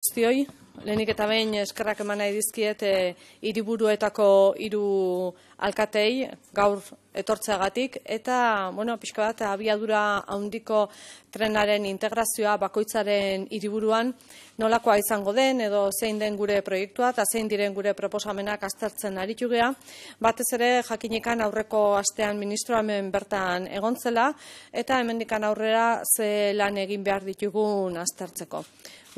Zioi, lehenik eta behin eskerrak eman nahi dizkiet eh, hiriburuetako hiru alkatei gaur etortzeagatik eta bueno, pixka bat abiadura haundiko trenaren integrazioa bakoitzaren iriburuan nolakoa izango den edo zein den gure proiektua eta zein diren gure proposamenak aztertzen aritu gea. Batez ere jakinikan aurreko astean ministro hemen bertan egontzela eta hemendikan aurrera ze lan egin behar ditugun aztertzeko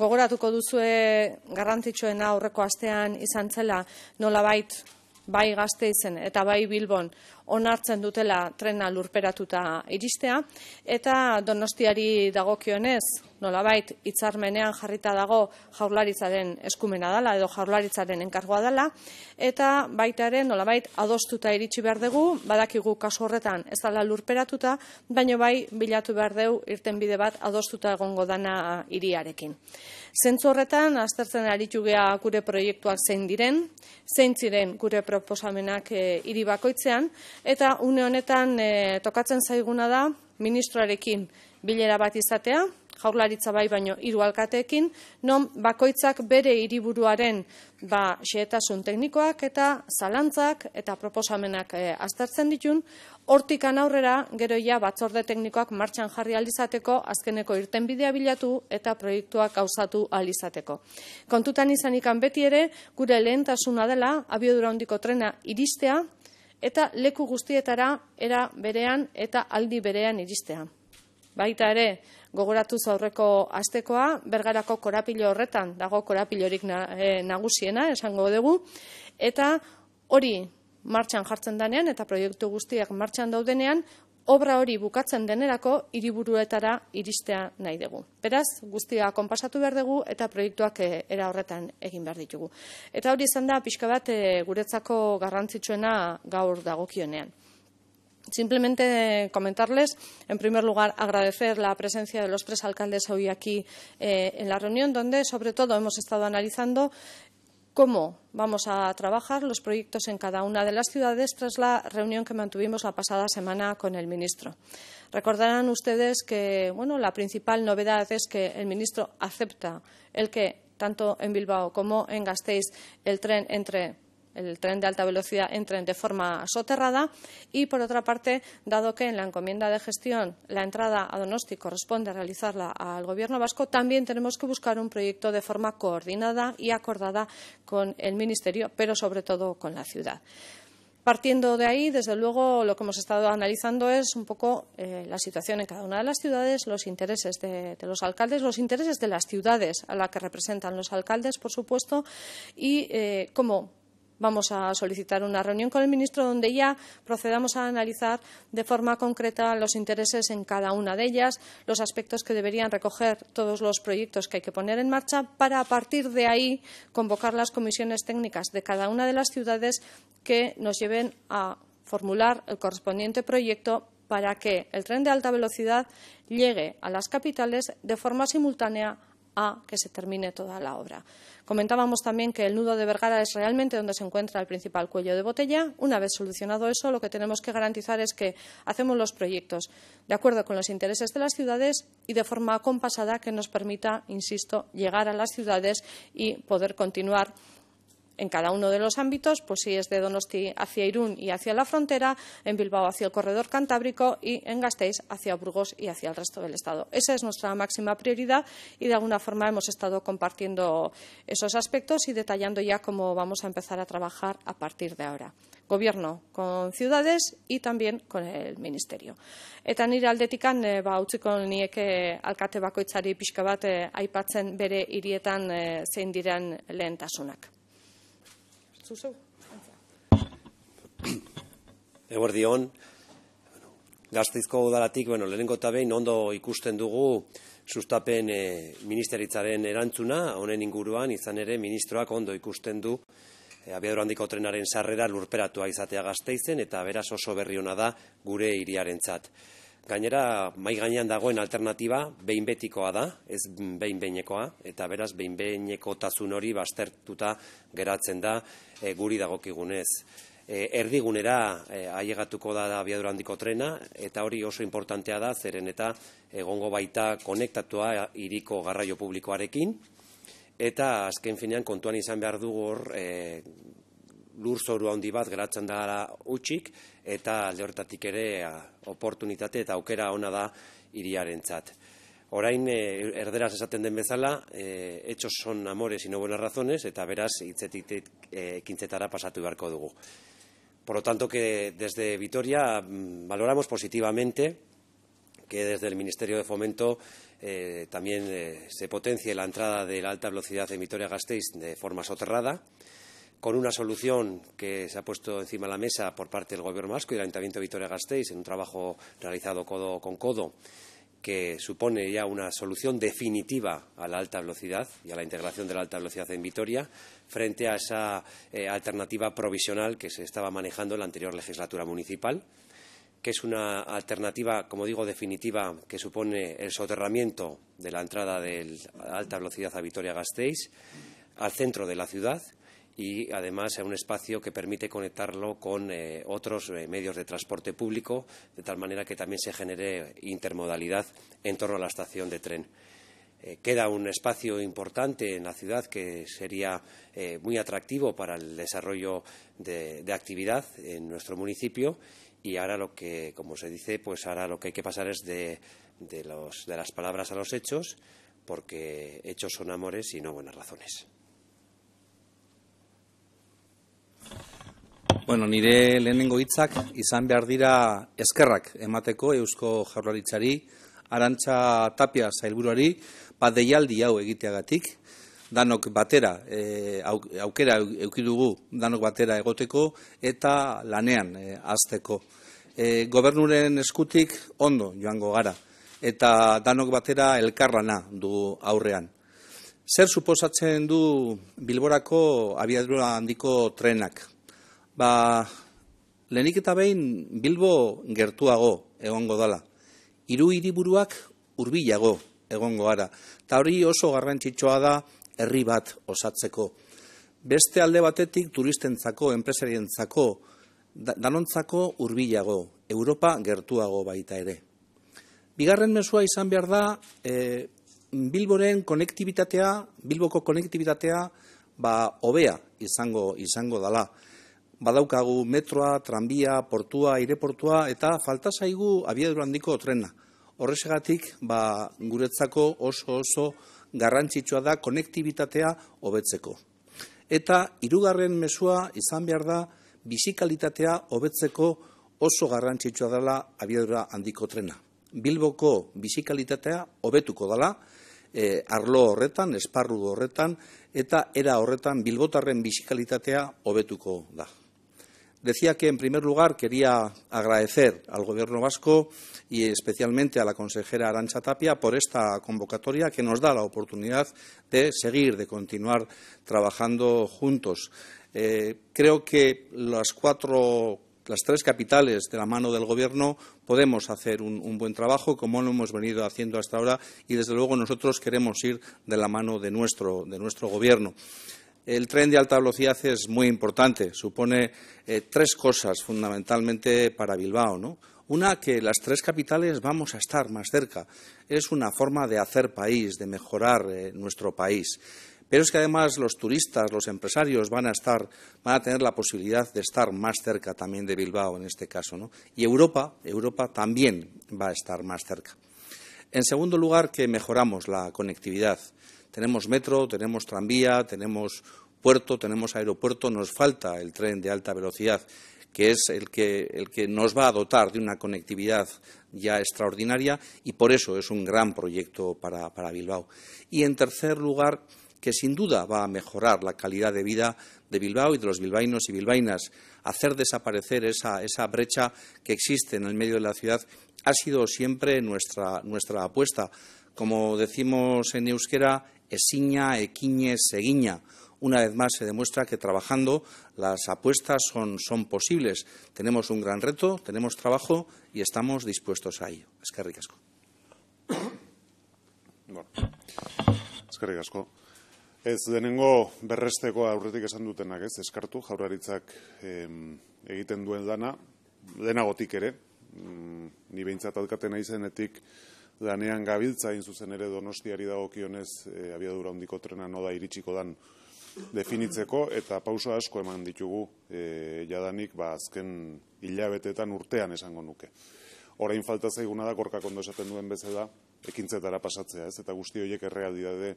gogoratuko duzue garrantzitsuen aurreko astean izan zela nolabait bai gazte izen eta bai bilbon onartzen dutela trena lurperatuta iristea eta Donostiari dagokionez nolabait hitzarmenean jarrita dago Jaurlaritzaren eskumena dela edo Jaurlaritzaren enkargoa dala, eta baitaren ere nolabait adostuta iritsi behar dugu, badakigu kasu horretan ez dela lurperatuta, baino bai bilatu behar dugu irten bide bat adostuta egongo dana hiriarekin. Zentzu horretan, aztertzen aritxugea gure proiektuak zein diren, zein ziren gure proposamenak eh, bakoitzean, eta une honetan e, tokatzen zaiguna da ministroarekin bilera bat izatea, jaurlaritza bai baino hiru alkateekin, non bakoitzak bere hiriburuaren ba xehetasun teknikoak eta zalantzak eta proposamenak e, aztertzen ditun, hortikan aurrera gero ja batzorde teknikoak martxan jarri alizateko, azkeneko irtenbidea bilatu eta proiektuak gauzatu alizateko. Kontutan izanikan beti ere, gure lehentasuna dela abiodura hondiko trena iristea, eta leku guztietara era berean eta aldi berean iristea. Baita ere, gogoratu aurreko astekoa, bergarako korapilo horretan, dago korapilorik e, nagusiena, esango dugu, eta hori martxan jartzen danean eta proiektu guztiak martxan daudenean, obra hori bukatzen denerako hiriburuetara iristea nahi dugu. Beraz, guztia konpasatu behar dugu eta proiektuak eh, era horretan egin behar ditugu. Eta hori izan da, pixka bat eh, guretzako garrantzitsuena gaur dagokionean. Simplemente comentarles, en primer lugar, agradecer la presencia de los tres alcaldes hoy aquí eh, en la reunión, donde sobre todo hemos estado analizando cómo vamos a trabajar los proyectos en cada una de las ciudades tras la reunión que mantuvimos la pasada semana con el ministro. Recordarán ustedes que la principal novedad es que el ministro acepta el que tanto en Bilbao como en Gasteiz el tren entre el tren de alta velocidad entren de forma soterrada y, por otra parte, dado que en la encomienda de gestión la entrada a Donosti corresponde a realizarla al Gobierno vasco, también tenemos que buscar un proyecto de forma coordinada y acordada con el Ministerio, pero sobre todo con la ciudad. Partiendo de ahí, desde luego, lo que hemos estado analizando es un poco eh, la situación en cada una de las ciudades, los intereses de, los alcaldes, los intereses de las ciudades a las que representan los alcaldes, por supuesto, y eh, cómo vamos a solicitar una reunión con el ministro donde ya procedamos a analizar de forma concreta los intereses en cada una de ellas, los aspectos que deberían recoger todos los proyectos que hay que poner en marcha para, a partir de ahí, convocar las comisiones técnicas de cada una de las ciudades que nos lleven a formular el correspondiente proyecto para que el tren de alta velocidad llegue a las capitales de forma simultánea a que se termine toda la obra. Comentábamos también que el nudo de Vergara es realmente donde se encuentra el principal cuello de botella. Una vez solucionado eso, lo que tenemos que garantizar es que hacemos los proyectos de acuerdo con los intereses de las ciudades y de forma compasada que nos permita, insisto, llegar a las ciudades y poder continuar en cada uno de los ámbitos, pues si es de Donosti hacia Irún y hacia la frontera, en Bilbao hacia el corredor cantábrico y en Gasteiz hacia Burgos y hacia el resto del Estado. Esa es nuestra máxima prioridad y de alguna forma hemos estado compartiendo esos aspectos y detallando ya cómo vamos a empezar a trabajar a partir de ahora. Gobierno con ciudades y también con el ministerio. Eh, nieke bere zuzeu. Eguer dion, gazteizko udalatik, bueno, lehenko eta behin, ondo ikusten dugu sustapen eh, ministeritzaren erantzuna, honen inguruan, izan ere, ministroak ondo ikusten du e, handiko trenaren sarrera lurperatua izatea gazteizen, eta beraz oso berriona da gure iriaren txat. Gainera, mai gainean dagoen alternatiba behin betikoa da, ez behin behinekoa, eta beraz behin behineko tasun hori bastertuta geratzen da e, guri dagokigunez. E, erdigunera e, da abiadura handiko trena, eta hori oso importantea da, zeren eta egongo baita konektatua iriko garraio publikoarekin, eta azken finean kontuan izan behar dugu hor e, lur zoru handi bat geratzen da utxik, eta alde horretatik ere a, oportunitate eta aukera ona da iriarentzat. Orain e, erderaz esaten den bezala, e, son amores ino buenas razones, eta beraz itzetik e, ekintzetara pasatu beharko dugu. Por lo tanto, que desde Vitoria mm, valoramos positivamente que desde el Ministerio de Fomento eh, también eh, se potencie la entrada de la alta velocidad de Vitoria-Gasteiz de forma soterrada. con una solución que se ha puesto encima de la mesa por parte del Gobierno vasco y del Ayuntamiento de Vitoria-Gasteiz en un trabajo realizado codo con codo que supone ya una solución definitiva a la alta velocidad y a la integración de la alta velocidad en Vitoria frente a esa eh, alternativa provisional que se estaba manejando en la anterior legislatura municipal que es una alternativa, como digo, definitiva que supone el soterramiento de la entrada de la alta velocidad a Vitoria-Gasteiz al centro de la ciudad y además es un espacio que permite conectarlo con eh, otros eh, medios de transporte público, de tal manera que también se genere intermodalidad en torno a la estación de tren. Eh, queda un espacio importante en la ciudad que sería muy atractivo para el desarrollo de, actividad en nuestro municipio y ahora lo que, como se dice, pues ahora lo que hay que pasar es de las palabras a los hechos, porque hechos son amores y no buenas razones. Bueno, nire lehenengo hitzak izan behar dira eskerrak emateko Eusko Jaurlaritzari, Arantxa Tapia Zailburuari, bat deialdi hau egiteagatik, danok batera, e, aukera eukidugu danok batera egoteko eta lanean e, eh, azteko. Eh, gobernuren eskutik ondo joango gara eta danok batera elkarrana du aurrean. Zer suposatzen du Bilborako abiadura handiko trenak? Ba, lehenik eta behin Bilbo gertuago egongo dala. Hiru hiriburuak hurbilago egongo gara. Ta hori oso garrantzitsua da herri bat osatzeko. Beste alde batetik turistentzako, enpresarientzako, danontzako hurbilago, Europa gertuago baita ere. Bigarren mesua izan behar da, e, Bilboren konektibitatea, Bilboko konektibitatea, ba, obea izango, izango dala badaukagu metroa, tranbia, portua, aireportua eta falta zaigu abiadura handiko trena. Horrezegatik, ba, guretzako oso oso garrantzitsua da konektibitatea hobetzeko. Eta hirugarren mezua izan behar da bizikalitatea hobetzeko oso garrantzitsua dela abiadura handiko trena. Bilboko bizikalitatea hobetuko dela E, arlo horretan, esparru horretan, eta era horretan bilbotarren bizikalitatea hobetuko da. Decía que, en primer lugar, quería agradecer al Gobierno vasco y especialmente a la consejera Arancha Tapia por esta convocatoria que nos da la oportunidad de seguir, de continuar trabajando juntos. Eh, creo que las tres capitales de la mano del Gobierno podemos hacer un, buen trabajo, como lo hemos venido haciendo hasta ahora, y desde luego nosotros queremos ir de la mano de nuestro Gobierno. El tren de alta velocidad es muy importante. Supone eh, tres cosas fundamentalmente para Bilbao. Una, que las tres capitales vamos a estar más cerca. Es una forma de hacer país, de mejorar eh, nuestro país. Pero es que además los turistas, los empresarios van a estar, van a tener la posibilidad de estar más cerca también de Bilbao en este caso, ¿no? Y Europa, Europa también va a estar más cerca. En segundo lugar, que mejoramos la conectividad. Tenemos metro, tenemos tranvía, tenemos puerto, tenemos aeropuerto, nos falta el tren de alta velocidad, que es el que, nos va a dotar de una conectividad ya extraordinaria y por eso es un gran proyecto para, Bilbao. Y en tercer lugar, que sin duda va a mejorar la calidad de vida de Bilbao y de los bilbaínos y bilbainas... Hacer desaparecer esa, brecha que existe en el medio de la ciudad ha sido siempre nuestra, nuestra apuesta. Como decimos en euskera, esiña, ekinez, egina. Una vez más se demuestra que trabajando las apuestas son, son posibles. Tenemos un gran reto, tenemos trabajo y estamos dispuestos a ello. Es que ricasco. Bueno, es que ricasco. Ez denengo berresteko aurretik esan dutenak ez, eskartu, jauraritzak em, egiten duen dana, denagotik ere, mm, ni behintzat alkaten aizenetik, lanean gabiltza hain zuzen ere donostiari dagokionez e, abiadura hondiko trena noda iritsiko dan definitzeko eta pauso asko eman ditugu e, jadanik ba, azken hilabetetan urtean esango nuke. Orain falta zaiguna da korka ondo esaten duen bezala ekintzetara pasatzea, ez eta guzti horiek errealitate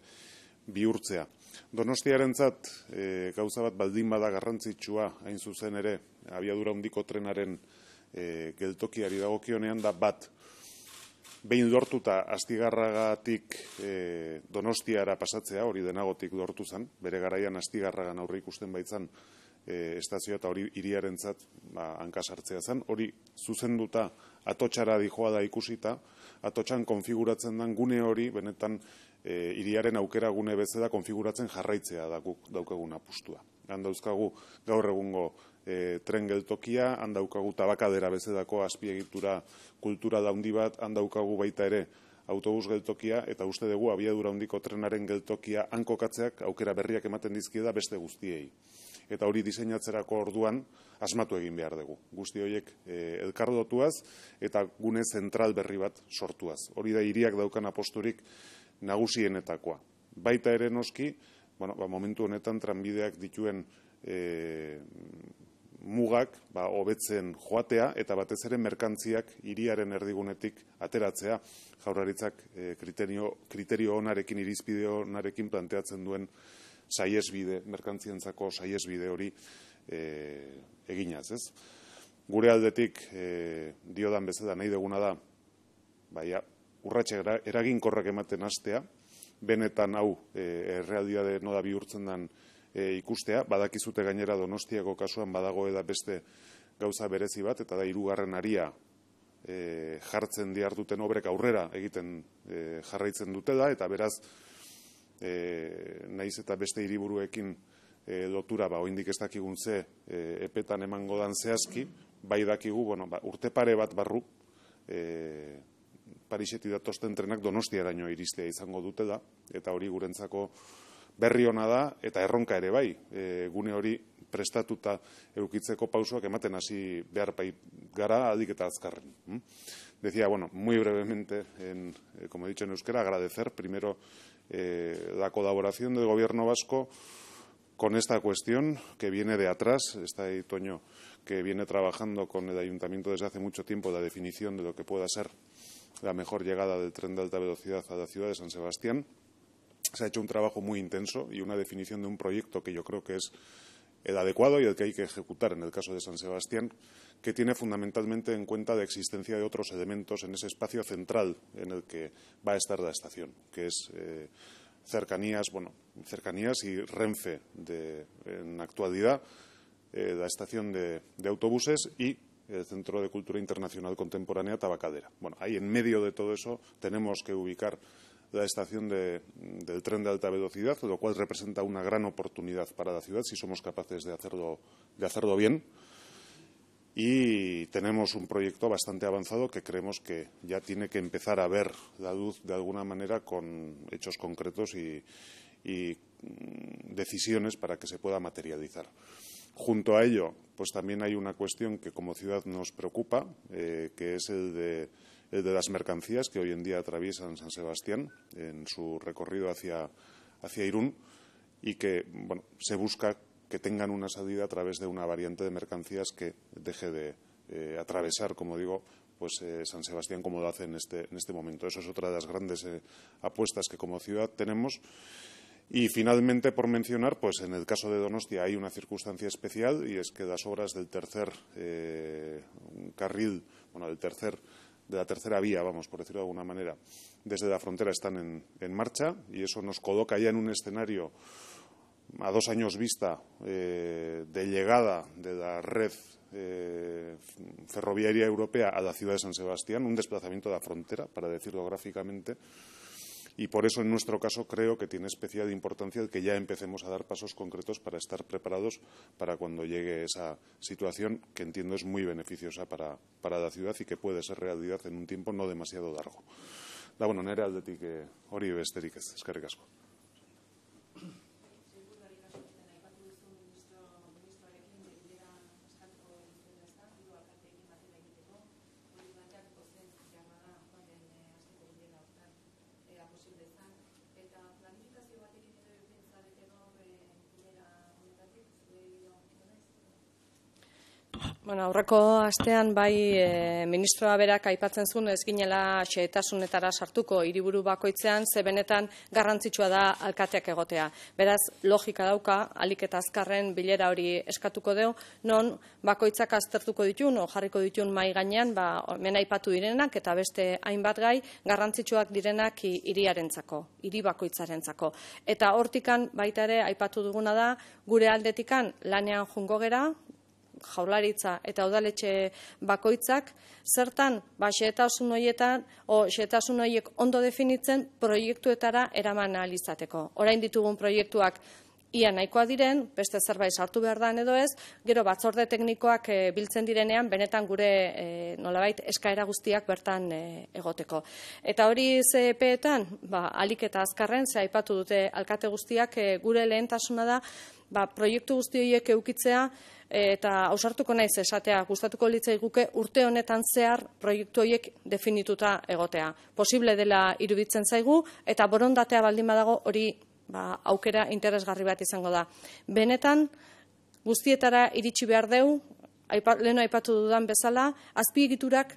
bihurtzea. Donostiarentzat e, gauza bat baldin bada garrantzitsua hain zuzen ere abiadura hondiko trenaren e, geltokiari dagokionean da bat behin dortuta astigarragatik eh, donostiara pasatzea, hori denagotik dortu zen, bere garaian astigarragan aurre ikusten baitzan e, estazioa eta hori iriaren zat ba, hankasartzea zen, hori zuzenduta atotxara dihoa da ikusita, atotxan konfiguratzen den gune hori, benetan e, eh, iriaren aukera gune bezala konfiguratzen jarraitzea da daukaguna pustua. Handa euskagu gaur egungo e, tren geltokia, handaukagu tabakadera bezedako azpiegitura kultura daundi bat, handaukagu baita ere autobus geltokia, eta uste dugu abiadura handiko trenaren geltokia hankokatzeak aukera berriak ematen dizkie da beste guztiei. Eta hori diseinatzerako orduan asmatu egin behar dugu. Guzti horiek e, eta gune zentral berri bat sortuaz. Hori da hiriak daukan aposturik nagusienetakoa. Baita ere noski, bueno, ba, momentu honetan tranbideak dituen e, mugak ba, hobetzen joatea eta batez ere merkantziak iriaren erdigunetik ateratzea jaurlaritzak e, kriterio, kriterio onarekin irizpide onarekin planteatzen duen saiesbide, merkantzientzako saiesbide hori e, eginaz, ez? Gure aldetik e, diodan bezala nahi deguna da, baina urratxe eraginkorrak ematen hastea, benetan hau e, errealdia de noda bihurtzen den e, ikustea, badakizute gainera donostiako kasuan badago eda beste gauza berezi bat, eta da irugarren aria e, jartzen diarduten obrek aurrera egiten e, jarraitzen dute da, eta beraz, e, naiz eta beste hiriburuekin e, lotura ba oraindik ez dakigun ze e, epetan emango dan zehazki bai dakigu bueno ba, urte pare bat barru e, Pariseti datosten trenak Donostiaraino iristea izango dutela, eta hori gurentzako Berriona da eta erronka ere bai, e, gune prestatuta eukitzeko pausoak ematen hasi behar y gara adik mm? Decía, bueno, muy brevemente, eh, como he dicho en euskera, agradecer primero eh, la colaboración del Gobierno vasco con esta cuestión que viene de atrás, está ahí Toño, que viene trabajando con el Ayuntamiento desde hace mucho tiempo la definición de lo que pueda ser la mejor llegada del tren de alta velocidad a la ciudad de San Sebastián se ha hecho un trabajo muy intenso y una definición de un proyecto que yo creo que es el adecuado y el que hay que ejecutar en el caso de San Sebastián, que tiene fundamentalmente en cuenta la existencia de otros elementos en ese espacio central en el que va a estar la estación, que es eh, cercanías, bueno, cercanías y Renfe de, en actualidad, eh, la estación de, de autobuses y el Centro de Cultura Internacional Contemporánea Tabacadera. Bueno, ahí en medio de todo eso tenemos que ubicar la estación del tren de alta velocidad, lo cual representa una gran oportunidad para la ciudad si somos capaces de hacerlo, de hacerlo bien. Y tenemos un proyecto bastante avanzado que creemos que ya tiene que empezar a ver la luz de alguna manera con hechos concretos y, mm, decisiones para que se pueda materializar. Junto a ello, pues también hay una cuestión que como ciudad nos preocupa, eh, que es el de eh, de las mercancías que hoy en día atraviesan San Sebastián en su recorrido hacia, hacia Irún y que bueno, se busca que tengan una salida a través de una variante de mercancías que deje de eh, atravesar, como digo, pues eh, San Sebastián como lo hace en este, en este momento. Eso es otra de las grandes apuestas que como ciudad tenemos. Y finalmente, por mencionar, pues en el caso de Donostia hay una circunstancia especial y es que las obras del tercer carril, bueno, del tercer de la tercera vía, vamos, por decirlo de alguna manera, desde la frontera están en, marcha y eso nos coloca ya en un escenario a dos años vista eh, de llegada de la red eh, ferroviaria europea a la ciudad de San Sebastián, un desplazamiento de la frontera, para decirlo gráficamente, y por eso, en nuestro caso, creo que tiene especial importancia que ya empecemos a dar pasos concretos para estar preparados para cuando llegue esa situación que entiendo es muy beneficiosa para, la ciudad y que puede ser realidad en un tiempo no demasiado largo. bueno, aurreko astean bai e, ministroa berak aipatzen zuen ez ginela xetasunetara sartuko hiriburu bakoitzean ze benetan garrantzitsua da alkateak egotea. Beraz logika dauka alik eta azkarren bilera hori eskatuko deu non bakoitzak aztertuko ditun o jarriko ditun mai gainean ba hemen aipatu direnak eta beste hainbat gai garrantzitsuak direnak hiriarentzako, hiri bakoitzarentzako. Eta hortikan baita ere aipatu duguna da gure aldetikan lanean jungo gera, jaularitza eta udaletxe bakoitzak, zertan, ba, hoietan horietan, o xetasun horiek ondo definitzen proiektuetara eraman alizateko. Orain ditugun proiektuak ia nahikoa diren, beste zerbait sartu behar da edo ez, gero batzorde teknikoak eh, biltzen direnean, benetan gure eh, nolabait eskaera guztiak bertan eh, egoteko. Eta hori zepeetan, ba, alik eta azkarren, ze aipatu dute alkate guztiak, gure lehentasuna da, ba, proiektu guzti horiek eukitzea, eta ausartuko naiz esatea gustatuko litzai guke urte honetan zehar proiektu hoiek definituta egotea. Posible dela iruditzen zaigu eta borondatea baldin badago hori ba, aukera interesgarri bat izango da. Benetan guztietara iritsi behar dugu, aipat, leno aipatu dudan bezala, azpiegiturak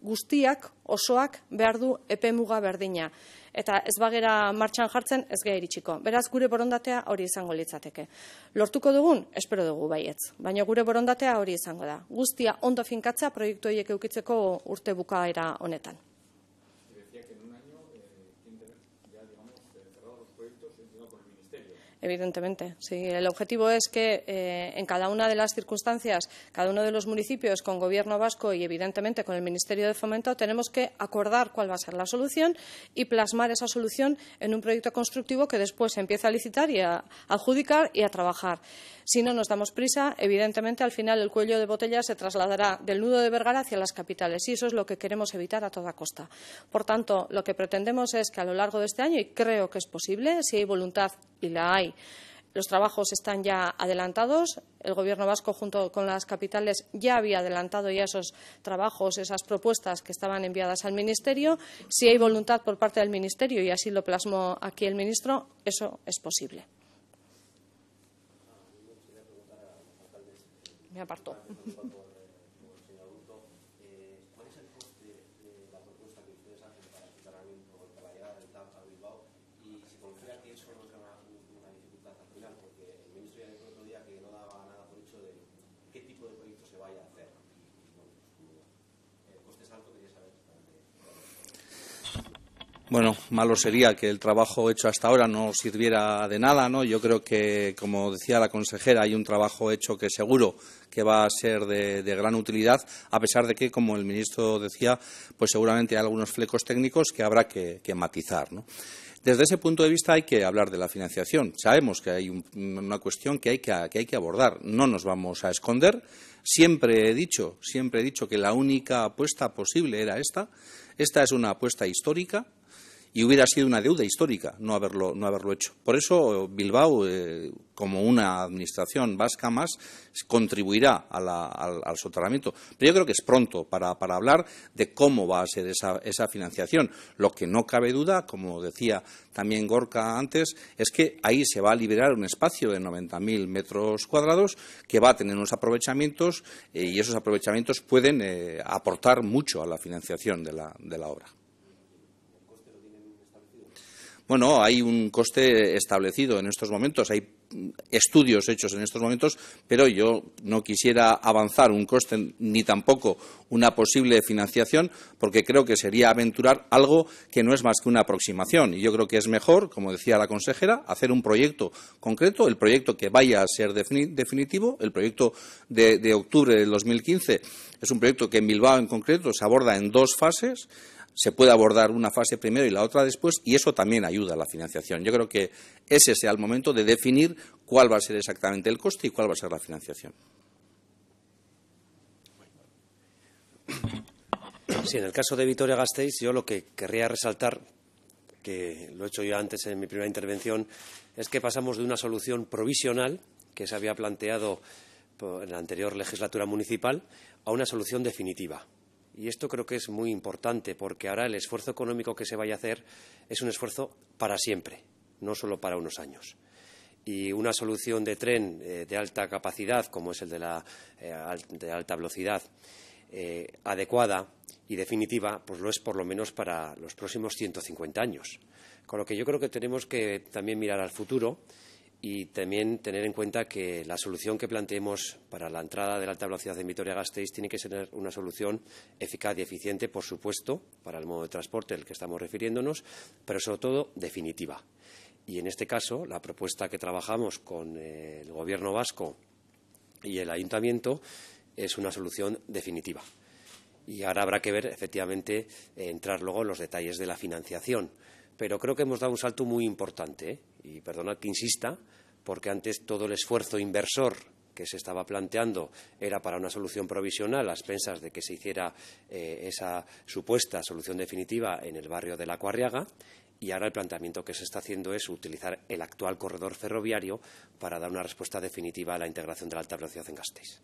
guztiak, osoak, behar du muga berdina. Eta ez bagera martxan jartzen, ez gehi iritsiko. Beraz, gure borondatea hori izango litzateke. Lortuko dugun, espero dugu baietz. Baina gure borondatea hori izango da. Guztia ondo finkatza proiektu horiek eukitzeko urte bukaera honetan. Evidentemente, sí. El objetivo es que eh, en cada una de las circunstancias, cada uno de los municipios, con Gobierno vasco y evidentemente con el Ministerio de Fomento, tenemos que acordar cuál va a ser la solución y plasmar esa solución en un proyecto constructivo que después se empieza a licitar y a adjudicar y a trabajar. Si no nos damos prisa, evidentemente al final el cuello de botella se trasladará del nudo de Vergara hacia las capitales y eso es lo que queremos evitar a toda costa. Por tanto, lo que pretendemos es que a lo largo de este año, y creo que es posible, si hay voluntad y la hay, los trabajos están ya adelantados. El Gobierno vasco, junto con las capitales, ya había adelantado ya esos trabajos, esas propuestas que estaban enviadas al Ministerio. Si hay voluntad por parte del Ministerio, y así lo plasmó aquí el ministro, eso es posible. Me aparto. Bueno, malo sería que el trabajo hecho hasta ahora no sirviera de nada, ¿no? Yo creo que, como decía la consejera, hay un trabajo hecho que seguro que va a ser de, gran utilidad, a pesar de que, como el ministro decía, pues seguramente hay algunos flecos técnicos que habrá que, matizar, Desde ese punto de vista hay que hablar de la financiación. Sabemos que hay una cuestión que hay que, que hay que abordar. No nos vamos a esconder. Siempre he dicho, siempre he dicho que la única apuesta posible era esta. Esta es una apuesta histórica y hubiera sido una deuda histórica no haberlo, hecho. Por eso Bilbao, eh, como una administración vasca más, contribuirá al, soterramiento. Pero yo creo que es pronto para, hablar de cómo va a ser esa, financiación. Lo que no cabe duda, como decía también Gorka antes, es que ahí se va a liberar un espacio de 90.000 metros cuadrados que va a tener unos aprovechamientos eh, y esos aprovechamientos pueden eh, aportar mucho a la financiación de la obra. Bueno, hay un coste establecido en estos momentos, hay estudios hechos en estos momentos, pero yo no quisiera avanzar un coste ni tampoco una posible financiación, porque creo que sería aventurar algo que no es más que una aproximación. Y yo creo que es mejor, como decía la consejera, hacer un proyecto concreto, el proyecto que vaya a ser definitivo, el proyecto de, de octubre del 2015 es un proyecto que en Bilbao en concreto se aborda en dos fases se puede abordar una fase primero y la otra después, y eso también ayuda a la financiación. Yo creo que ese sea el momento de definir cuál va a ser exactamente el coste y cuál va a ser la financiación. en el caso de Vitoria Gasteiz, yo lo que querría resaltar, que lo he hecho yo antes en mi primera intervención, es que pasamos de una solución provisional que se había planteado en la anterior legislatura municipal a una solución definitiva. Y esto creo que es muy importante porque ahora el esfuerzo económico que se vaya a hacer es un esfuerzo para siempre, no solo para unos años. Y una solución de tren eh, de alta capacidad, como es el de, la, eh, de alta velocidad, eh, adecuada y definitiva, pues lo es por lo menos para los próximos 150 años. Con lo que yo creo que tenemos que también mirar al futuro y también tener en cuenta que la solución que planteemos para la entrada de la alta velocidad en Vitoria-Gasteiz tiene que ser una solución eficaz y eficiente, por supuesto, para el modo de transporte al que estamos refiriéndonos, pero sobre todo definitiva. Y en este caso, la propuesta que trabajamos con eh, el Gobierno vasco y el Ayuntamiento es una solución definitiva. Y ahora habrá que ver, efectivamente, eh, entrar luego en los detalles de la financiación pero creo que hemos dado un salto muy importante. ¿eh? Y perdona que insista, porque antes todo el esfuerzo inversor que se estaba planteando era para una solución provisional a pensas de que se hiciera eh, esa supuesta solución definitiva en el barrio de la Cuarriaga y ahora el planteamiento que se está haciendo es utilizar el actual corredor ferroviario para dar una respuesta definitiva a la integración de la alta velocidad en Gasteiz.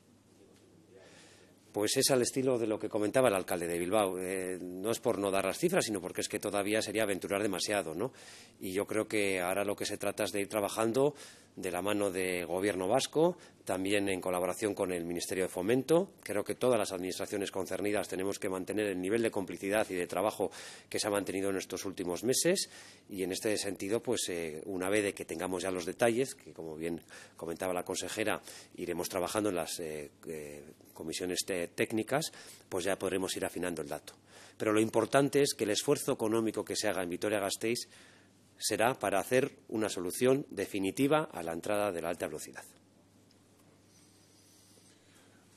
Pues es al estilo de lo que comentaba el alcalde de Bilbao. Eh, no es por no dar las cifras, sino porque es que todavía sería aventurar demasiado, ¿no? Y yo creo que ahora lo que se trata es de ir trabajando de la mano del Gobierno vasco, también en colaboración con el Ministerio de Fomento. Creo que todas las administraciones concernidas tenemos que mantener el nivel de complicidad y de trabajo que se ha mantenido en estos últimos meses y en este sentido, pues eh, una vez que tengamos ya los detalles, que como bien comentaba la consejera, iremos trabajando en las eh, eh, comisiones técnicas, pues ya podremos ir afinando el dato. Pero lo importante es que el esfuerzo económico que se haga en Vitoria-Gasteiz será para hacer una solución definitiva a la entrada de la alta velocidad.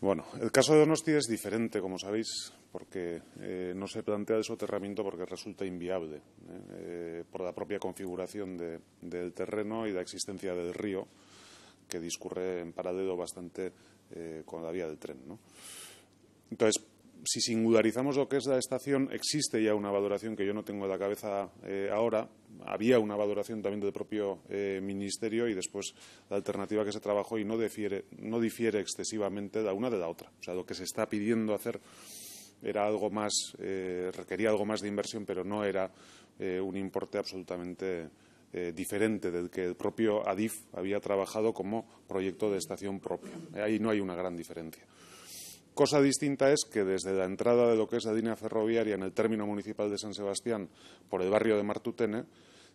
Bueno, el caso de Donosti es diferente, como sabéis, porque eh, no se plantea el soterramiento porque resulta inviable eh, por la propia configuración del terreno y la existencia del río que discurre en paralelo bastante eh, con la vía del tren. Entonces, si singularizamos lo que es la estación, existe ya una valoración que yo no tengo en la cabeza eh, ahora. Había una valoración también del propio eh, Ministerio y después la alternativa que se trabajó y no, difiere excesivamente la una de la otra. O sea, lo que se está pidiendo hacer era algo más, eh, requería algo más de inversión, pero no era un importe absolutamente diferente del que el propio ADIF había trabajado como proyecto de estación propia. Ahí no hay una gran diferencia. Cosa distinta es que desde la entrada de lo que es la línea ferroviaria en el término municipal de San Sebastián por el barrio de Martutene,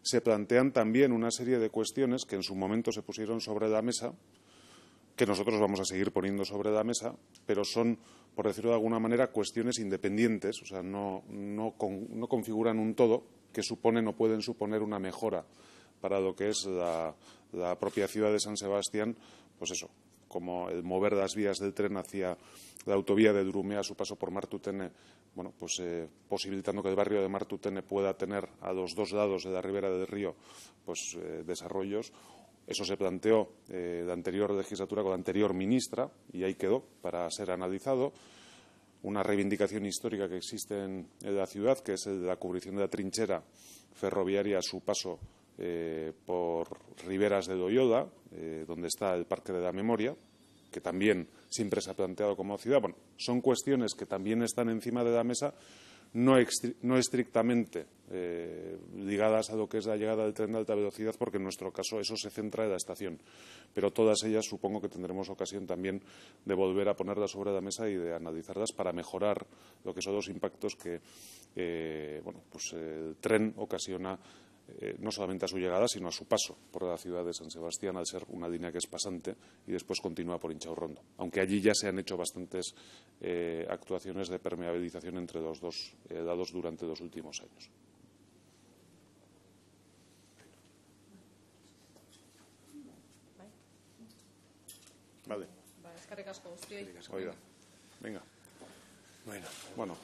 se plantean también una serie de cuestiones que en su momento se pusieron sobre la mesa, que nosotros vamos a seguir poniendo sobre la mesa, pero son, por decirlo de alguna manera, cuestiones independientes, o sea, no, no, no configuran un todo que suponen o pueden suponer una mejora para lo que es la, la propia ciudad de San Sebastián, pues eso, como el mover las vías del tren hacia la autovía de Durumea a su paso por Martutene, bueno, pues eh, posibilitando que el barrio de Martutene pueda tener a los dos lados de la ribera del río pues eh, desarrollos. Eso se planteó eh, la anterior legislatura con la anterior ministra y ahí quedó para ser analizado. Una reivindicación histórica que existe en, la ciudad, que es la cubrición de la trinchera ferroviaria a su paso eh, por Riberas de Doyoda, eh, donde está el Parque de la Memoria, que también siempre se ha planteado como ciudad. Bueno, son cuestiones que también están encima de la mesa, no, estrictamente eh, ligadas a lo que es la llegada del tren de alta velocidad, porque en nuestro caso eso se centra en la estación. Pero todas ellas supongo que tendremos ocasión también de volver a ponerlas sobre la mesa y de analizarlas para mejorar lo que son los impactos que bueno, pues, el tren ocasiona eh, no solamente a su llegada, sino a su paso por la ciudad de San Sebastián, al ser una línea que es pasante y después continúa por rondo. Aunque allí ya se han hecho bastantes eh, actuaciones de permeabilización entre los dos eh, dados durante los últimos años. Vale. venga. Bueno.